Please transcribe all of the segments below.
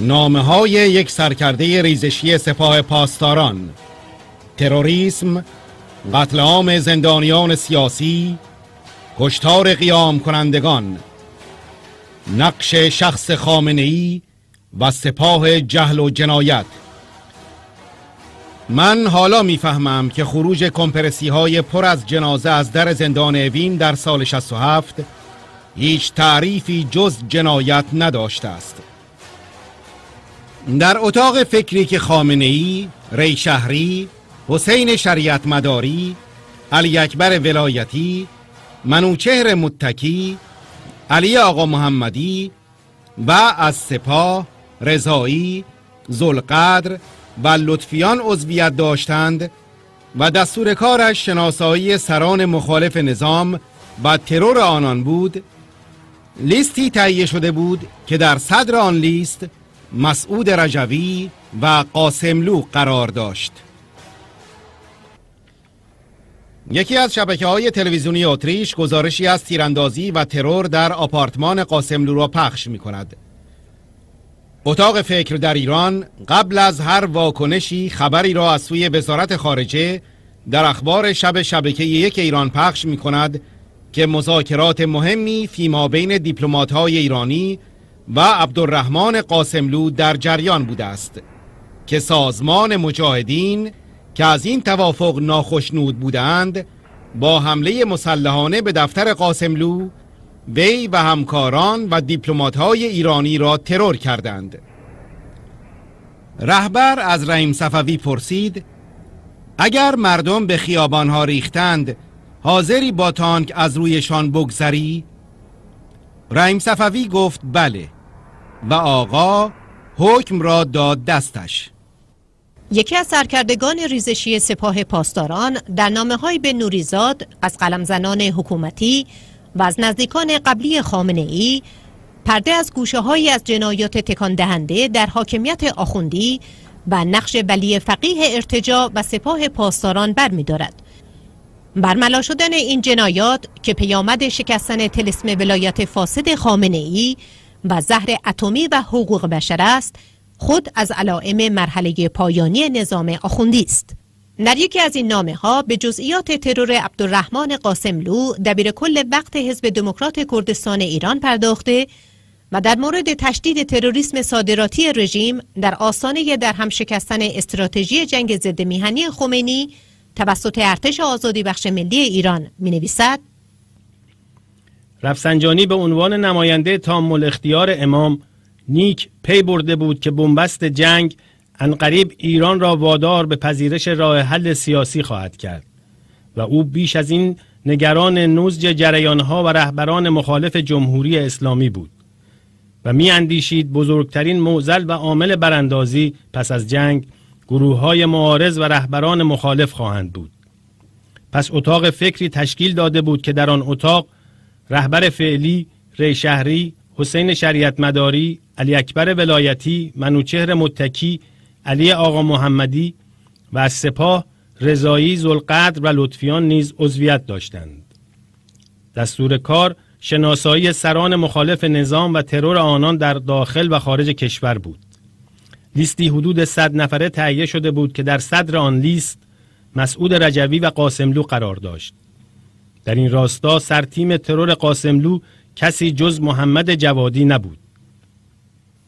نامه های یک سرکرده ریزشی سپاه پاسداران تروریسم قتل عام زندانیان سیاسی کشتار قیام کنندگان نقش شخص خامنه ای و سپاه جهل و جنایت من حالا میفهمم که خروج کمپرسی های پر از جنازه از در زندان اوین در سال 67 هیچ تعریفی جز جنایت نداشته است در اتاق فکری که خامنه ای، ری شهری، حسین شریعت مداری، علی اکبر ولایتی، منوچهر متکی، علی آقا محمدی و از سپاه، رضایی، زلقدر و لطفیان عضویت داشتند و دستور کارش شناسایی سران مخالف نظام و ترور آنان بود لیستی تهیه شده بود که در صدر آن لیست مسعود رجوی و قاسملو قرار داشت یکی از شبکه های تلویزیونی اتریش گزارشی از تیراندازی و ترور در آپارتمان قاسملو را پخش می کند اتاق فکر در ایران قبل از هر واکنشی خبری را از سوی وزارت خارجه در اخبار شب شبکه یک ایران پخش می کند که مذاکرات مهمی فیما بین دیپلمات‌های ایرانی و عبدالرحمن قاسملو در جریان بوده است که سازمان مجاهدین که از این توافق ناخشنود بودند با حمله مسلحانه به دفتر قاسملو وی و همکاران و دیپلمات‌های ایرانی را ترور کردند رهبر از رحیم صفوی پرسید اگر مردم به خیابانها ریختند حاضری با تانک از رویشان بگذری رحیم صفوی گفت بله و آقا حکم را داد دستش یکی از سرکردگان ریزشی سپاه پاسداران در نامه های به نوریزاد از قلمزنان حکومتی و از نزدیکان قبلی خامنه ای پرده از گوشه های از جنایات تکان دهنده در حاکمیت آخوندی و نقش ولی فقیه ارتجا و سپاه پاسداران برمیدارد برملا شدن این جنایات که پیامد شکستن تلسم ولایت فاسد خامنه ای و زهر اتمی و حقوق بشر است خود از علائم مرحله پایانی نظام آخوندی است در یکی از این نامه ها به جزئیات ترور عبدالرحمن قاسملو دبیر کل وقت حزب دموکرات کردستان ایران پرداخته و در مورد تشدید تروریسم صادراتی رژیم در آسانه در هم شکستن استراتژی جنگ ضد میهنی خمینی توسط ارتش آزادی بخش ملی ایران می نویسد رفسنجانی به عنوان نماینده تامل اختیار امام نیک پی برده بود که بنبست جنگ انقریب ایران را وادار به پذیرش راه حل سیاسی خواهد کرد و او بیش از این نگران نزج جریانها و رهبران مخالف جمهوری اسلامی بود و می اندیشید بزرگترین موزل و عامل براندازی پس از جنگ گروه های معارض و رهبران مخالف خواهند بود پس اتاق فکری تشکیل داده بود که در آن اتاق رهبر فعلی ری شهری حسین شریعت مداری علی اکبر ولایتی منوچهر متکی علی آقا محمدی و از سپاه رضایی زلقدر و لطفیان نیز عضویت داشتند دستور کار شناسایی سران مخالف نظام و ترور آنان در داخل و خارج کشور بود لیستی حدود 100 نفره تهیه شده بود که در صدر آن لیست مسعود رجوی و قاسملو قرار داشت در این راستا سر تیم ترور قاسملو کسی جز محمد جوادی نبود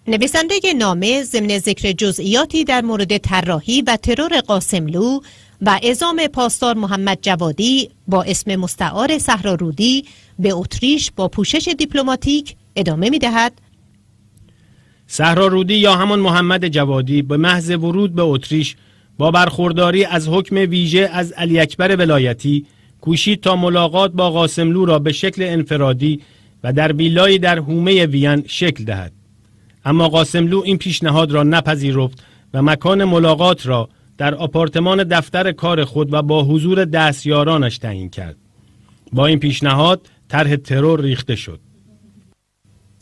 نویسنده نامه ضمن ذکر جزئیاتی در مورد طراحی و ترور قاسملو و اعزام پاسدار محمد جوادی با اسم مستعار صحرارودی به اتریش با پوشش دیپلماتیک ادامه می دهد صحرارودی یا همان محمد جوادی به محض ورود به اتریش با برخورداری از حکم ویژه از علی اکبر ولایتی کوشید تا ملاقات با قاسملو را به شکل انفرادی و در بیلایی در هومه وین شکل دهد اما قاسملو این پیشنهاد را نپذیرفت و مکان ملاقات را در آپارتمان دفتر کار خود و با حضور دستیارانش تعیین کرد با این پیشنهاد طرح ترور ریخته شد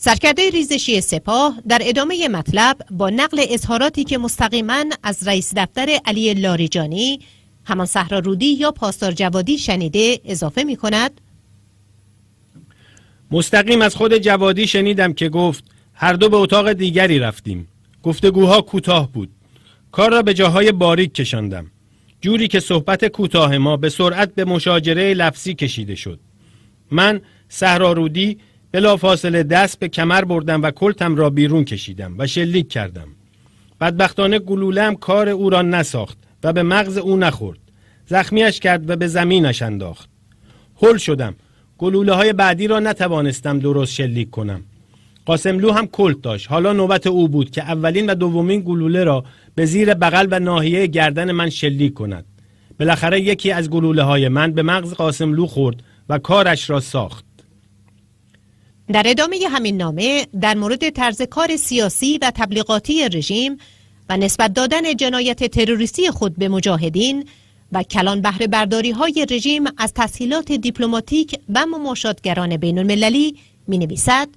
سرکرده ریزشی سپاه در ادامه مطلب با نقل اظهاراتی که مستقیما از رئیس دفتر علی لاریجانی همان صحرا یا پاسدار جوادی شنیده اضافه می کند مستقیم از خود جوادی شنیدم که گفت هر دو به اتاق دیگری رفتیم گفتگوها کوتاه بود کار را به جاهای باریک کشاندم جوری که صحبت کوتاه ما به سرعت به مشاجره لفظی کشیده شد من سهرارودی بلافاصله دست به کمر بردم و کلتم را بیرون کشیدم و شلیک کردم بدبختانه گلولم کار او را نساخت و به مغز او نخورد زخمیش کرد و به زمینش انداخت هل شدم گلوله های بعدی را نتوانستم درست شلیک کنم قاسملو هم کلت داشت حالا نوبت او بود که اولین و دومین گلوله را به زیر بغل و ناحیه گردن من شلیک کند بالاخره یکی از گلوله های من به مغز قاسملو خورد و کارش را ساخت در ادامه همین نامه در مورد طرز کار سیاسی و تبلیغاتی رژیم و نسبت دادن جنایت تروریستی خود به مجاهدین و کلان بهره برداری های رژیم از تسهیلات دیپلماتیک و مماشاتگران بین المللی می نویسد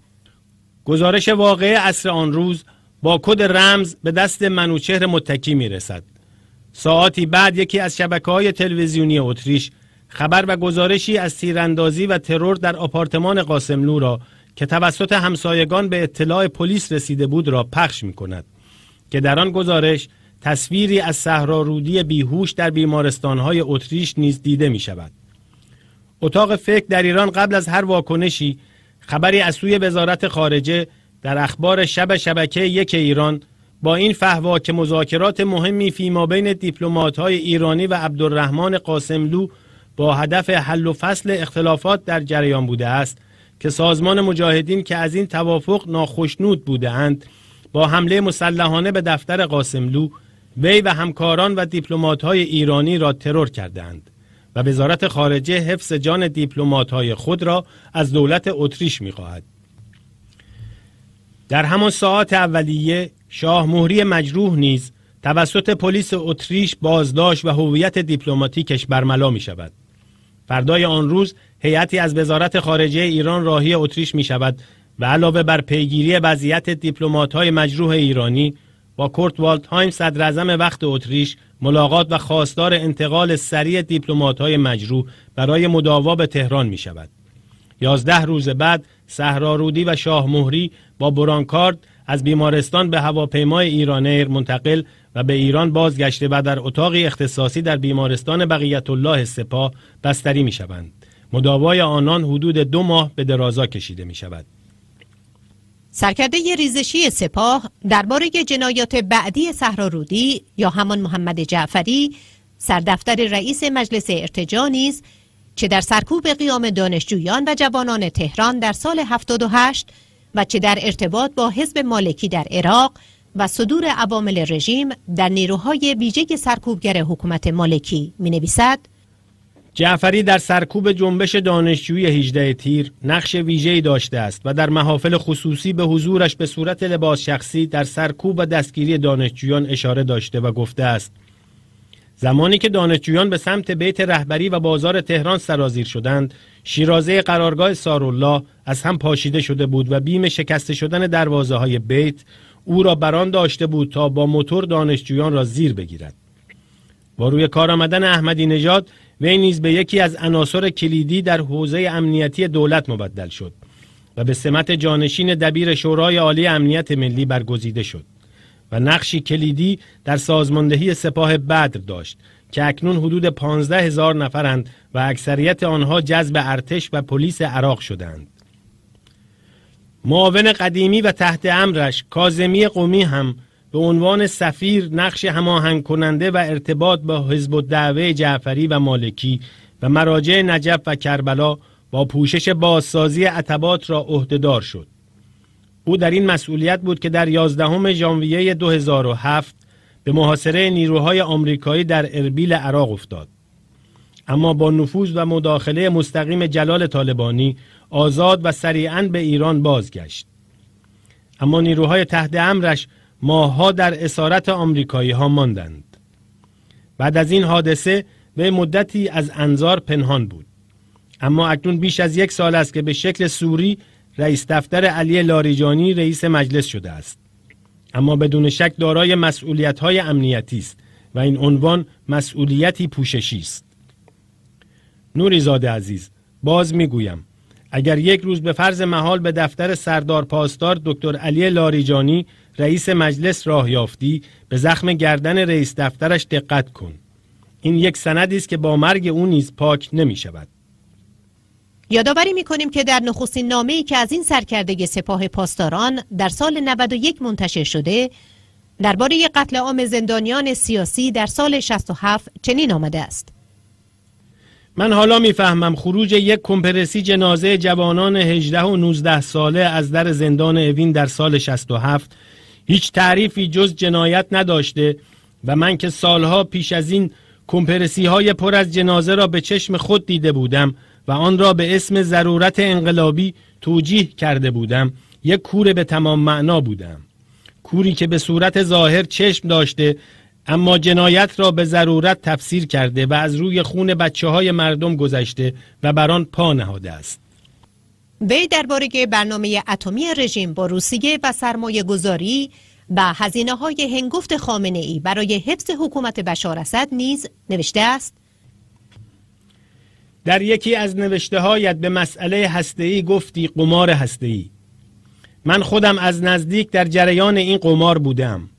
گزارش واقع اصر آن روز با کد رمز به دست منوچهر متکی می رسد ساعتی بعد یکی از شبکه های تلویزیونی اتریش خبر و گزارشی از تیراندازی و ترور در آپارتمان قاسملو را که توسط همسایگان به اطلاع پلیس رسیده بود را پخش می کند که در آن گزارش تصویری از صحرارودی بیهوش در بیمارستانهای اتریش نیز دیده می شود. اتاق فکر در ایران قبل از هر واکنشی خبری از سوی وزارت خارجه در اخبار شب شبکه یک ایران با این فهوا که مذاکرات مهمی فیما بین های ایرانی و عبدالرحمن قاسملو با هدف حل و فصل اختلافات در جریان بوده است که سازمان مجاهدین که از این توافق ناخشنود بودند با حمله مسلحانه به دفتر قاسملو وی و همکاران و های ایرانی را ترور کردند و وزارت خارجه حفظ جان های خود را از دولت اتریش میخواهد در همان ساعت اولیه شاه مهری مجروح نیز توسط پلیس اتریش بازداشت و هویت دیپلماتیکش برملا می شود. فردای آن روز هیئتی از وزارت خارجه ایران راهی اتریش می شود و علاوه بر پیگیری وضعیت دیپلمات های مجروح ایرانی با کورت هایم صدر وقت اتریش ملاقات و خواستار انتقال سریع دیپلمات های مجروح برای مداوا به تهران می شود. یازده روز بعد سهرارودی و شاه مهری با برانکارد از بیمارستان به هواپیمای ایر منتقل و به ایران بازگشته و در اتاقی اختصاصی در بیمارستان بقیت الله سپاه بستری می شوند. مداوای آنان حدود دو ماه به درازا کشیده می شود. سرکرده ی ریزشی سپاه درباره جنایات بعدی سهرارودی یا همان محمد جعفری سردفتر رئیس مجلس ارتجا نیز چه در سرکوب قیام دانشجویان و جوانان تهران در سال 78 و چه در ارتباط با حزب مالکی در عراق و صدور عوامل رژیم در نیروهای ویژه سرکوبگر حکومت مالکی می نویسد جعفری در سرکوب جنبش دانشجویی 18 تیر نقش ویژه‌ای داشته است و در محافل خصوصی به حضورش به صورت لباس شخصی در سرکوب و دستگیری دانشجویان اشاره داشته و گفته است زمانی که دانشجویان به سمت بیت رهبری و بازار تهران سرازیر شدند شیرازه قرارگاه سارالله از هم پاشیده شده بود و بیم شکسته شدن دروازه های بیت او را بران داشته بود تا با موتور دانشجویان را زیر بگیرد با روی کار آمدن احمدی نژاد وی نیز به یکی از عناصر کلیدی در حوزه امنیتی دولت مبدل شد و به سمت جانشین دبیر شورای عالی امنیت ملی برگزیده شد و نقشی کلیدی در سازماندهی سپاه بدر داشت که اکنون حدود 15 هزار نفرند و اکثریت آنها جذب ارتش و پلیس عراق شدند. معاون قدیمی و تحت امرش کازمی قومی هم به عنوان سفیر نقش هماهنگ کننده و ارتباط با حزب الدعوه جعفری و مالکی و مراجع نجف و کربلا با پوشش بازسازی عتبات را عهدهدار شد او در این مسئولیت بود که در 11 ژانویه 2007 به محاصره نیروهای آمریکایی در اربیل عراق افتاد اما با نفوذ و مداخله مستقیم جلال طالبانی آزاد و سریعا به ایران بازگشت اما نیروهای تحت امرش ماهها در اسارت آمریکایی ها ماندند بعد از این حادثه به مدتی از انظار پنهان بود اما اکنون بیش از یک سال است که به شکل سوری رئیس دفتر علی لاریجانی رئیس مجلس شده است اما بدون شک دارای مسئولیت های امنیتی است و این عنوان مسئولیتی پوششی است نوری زاده عزیز باز میگویم اگر یک روز به فرض محال به دفتر سردار پاسدار دکتر علی لاریجانی رئیس مجلس راه یافتی به زخم گردن رئیس دفترش دقت کن این یک سندی است که با مرگ او نیز پاک نمی شود یادآوری می که در نخستین نامه‌ای که از این سرکرده سپاه پاسداران در سال 91 منتشر شده درباره قتل عام زندانیان سیاسی در سال 67 چنین آمده است من حالا میفهمم خروج یک کمپرسی جنازه جوانان 18 و 19 ساله از در زندان اوین در سال 67 هیچ تعریفی جز جنایت نداشته و من که سالها پیش از این کمپرسی های پر از جنازه را به چشم خود دیده بودم و آن را به اسم ضرورت انقلابی توجیه کرده بودم یک کوره به تمام معنا بودم کوری که به صورت ظاهر چشم داشته اما جنایت را به ضرورت تفسیر کرده و از روی خون بچه های مردم گذشته و بر آن پا نهاده است وی درباره برنامه اتمی رژیم با روسیه و سرمایه گذاری و هزینه های هنگفت خامنه ای برای حفظ حکومت بشار اسد نیز نوشته است در یکی از نوشته هایت به مسئله هسته گفتی قمار هسته من خودم از نزدیک در جریان این قمار بودم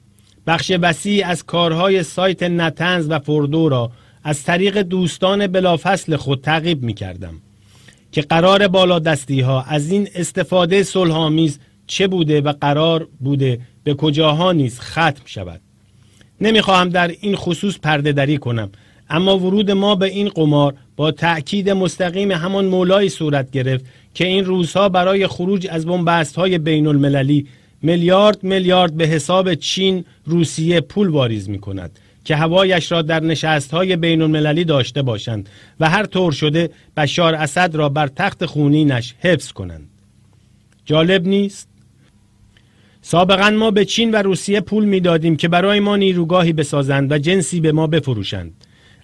بخش وسیع از کارهای سایت نتنز و فردو را از طریق دوستان بلافصل خود تعقیب می کردم که قرار بالادستی ها از این استفاده سلحامیز چه بوده و قرار بوده به کجاها نیز ختم شود نمیخواهم در این خصوص پرده دری کنم اما ورود ما به این قمار با تأکید مستقیم همان مولای صورت گرفت که این روزها برای خروج از بنبست های بین المللی میلیارد میلیارد به حساب چین روسیه پول واریز می کند که هوایش را در های بین المللی داشته باشند و هر طور شده بشار اسد را بر تخت خونینش حفظ کنند جالب نیست؟ سابقا ما به چین و روسیه پول میدادیم که برای ما نیروگاهی بسازند و جنسی به ما بفروشند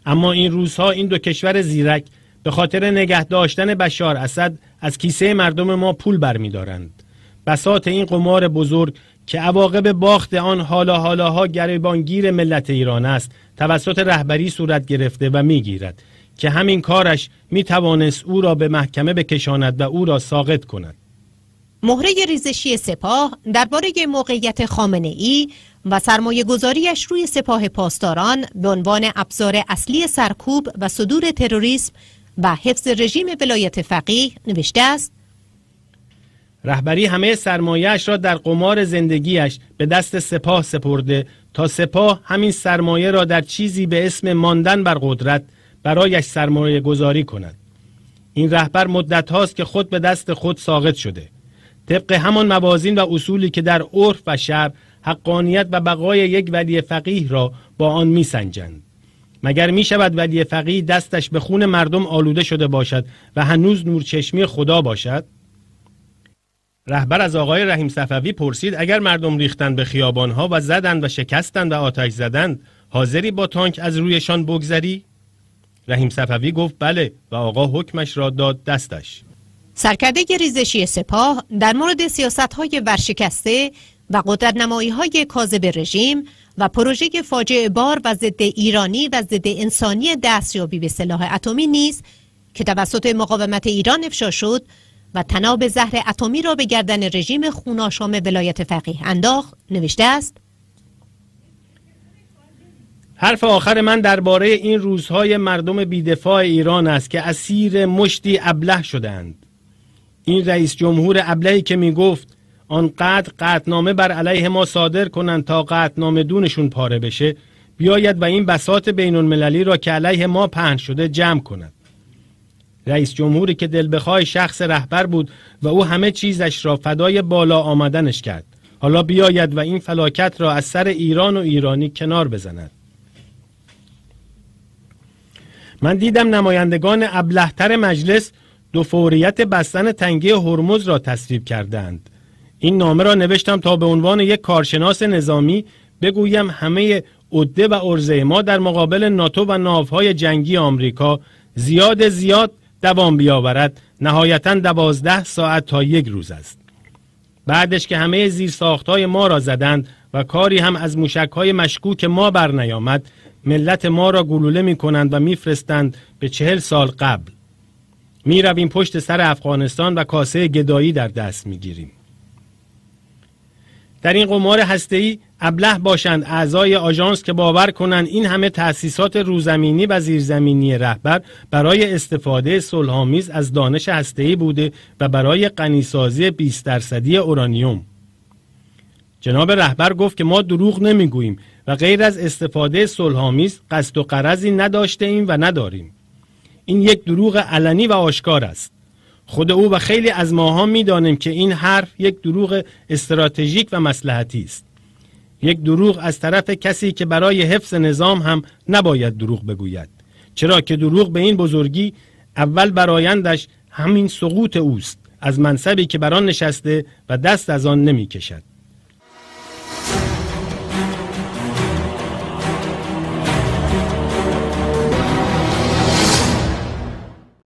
اما این روزها این دو کشور زیرک به خاطر نگه داشتن بشار اسد از کیسه مردم ما پول برمیدارند بسات این قمار بزرگ که عواقب باخت آن حالا حالاها گریبانگیر ملت ایران است توسط رهبری صورت گرفته و میگیرد که همین کارش می توانست او را به محکمه بکشاند و او را ساقط کند مهره ریزشی سپاه درباره موقعیت خامنه ای و سرمایه گذاریش روی سپاه پاسداران به عنوان ابزار اصلی سرکوب و صدور تروریسم و حفظ رژیم ولایت فقیه نوشته است رهبری همه سرمایهش را در قمار زندگیش به دست سپاه سپرده تا سپاه همین سرمایه را در چیزی به اسم ماندن بر قدرت برایش سرمایه گذاری کند این رهبر مدت هاست که خود به دست خود ساقط شده طبق همان موازین و اصولی که در عرف و شر حقانیت و بقای یک ولی فقیه را با آن میسنجند مگر می شود ولی فقیه دستش به خون مردم آلوده شده باشد و هنوز نورچشمی خدا باشد؟ رهبر از آقای رحیم صفوی پرسید اگر مردم ریختند به خیابانها و زدند و شکستند و آتش زدند حاضری با تانک از رویشان بگذری؟ رحیم صفوی گفت بله و آقا حکمش را داد دستش سرکرده ریزشی سپاه در مورد سیاست های ورشکسته و قدر نمایی های کاذب رژیم و پروژه فاجعه بار و ضد ایرانی و ضد انسانی دستیابی به سلاح اتمی نیز که توسط مقاومت ایران افشا شد و تناب زهر اتمی را به گردن رژیم خوناشام ولایت فقیه انداخت نوشته است حرف آخر من درباره این روزهای مردم بیدفاع ایران است که اسیر مشتی ابله شدند این رئیس جمهور ابلهی که می آن آنقدر قطنامه بر علیه ما صادر کنند تا قطنامه دونشون پاره بشه بیاید و این بسات بین المللی را که علیه ما پهن شده جمع کند رئیس جمهوری که دل بخواه شخص رهبر بود و او همه چیزش را فدای بالا آمدنش کرد حالا بیاید و این فلاکت را از سر ایران و ایرانی کنار بزند من دیدم نمایندگان ابلهتر مجلس دو فوریت بستن تنگه هرمز را تصویب کردند این نامه را نوشتم تا به عنوان یک کارشناس نظامی بگویم همه عده و ارزه ما در مقابل ناتو و ناوهای جنگی آمریکا زیاد زیاد دوام بیاورد نهایتا دوازده ساعت تا یک روز است بعدش که همه زیر ساختهای ما را زدند و کاری هم از موشکهای مشکوک ما بر نیامد ملت ما را گلوله می کنند و میفرستند به چهل سال قبل می رویم پشت سر افغانستان و کاسه گدایی در دست می گیریم. در این قمار هسته‌ای ابله باشند اعضای آژانس که باور کنند این همه تأسیسات روزمینی و زیرزمینی رهبر برای استفاده سلحامیز از دانش هسته‌ای بوده و برای قنیسازی 20 درصدی اورانیوم جناب رهبر گفت که ما دروغ نمیگوییم و غیر از استفاده سلحامیز قصد و قرضی نداشته ایم و نداریم این یک دروغ علنی و آشکار است خود او و خیلی از ماها میدانیم که این حرف یک دروغ استراتژیک و مسلحتی است یک دروغ از طرف کسی که برای حفظ نظام هم نباید دروغ بگوید چرا که دروغ به این بزرگی اول برایندش همین سقوط اوست از منصبی که بران نشسته و دست از آن نمیکشد